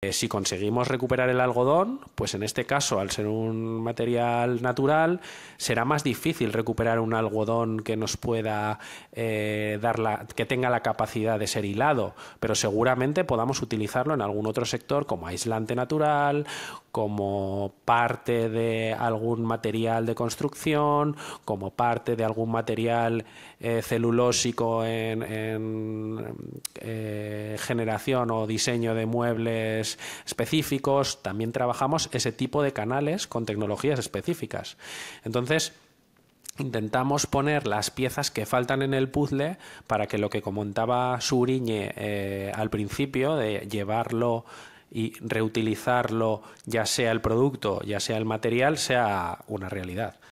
Eh, si conseguimos recuperar el algodón, pues en este caso, al ser un material natural, será más difícil recuperar un algodón que nos pueda eh, dar la, que tenga la capacidad de ser hilado, pero seguramente podamos utilizarlo en algún otro sector como aislante natural, como parte de algún material de construcción, como parte de algún material eh, celulósico en, en eh, generación o diseño de muebles específicos, también trabajamos ese tipo de canales con tecnologías específicas. Entonces, intentamos poner las piezas que faltan en el puzzle para que lo que comentaba Suriñe eh, al principio, de llevarlo y reutilizarlo, ya sea el producto, ya sea el material, sea una realidad.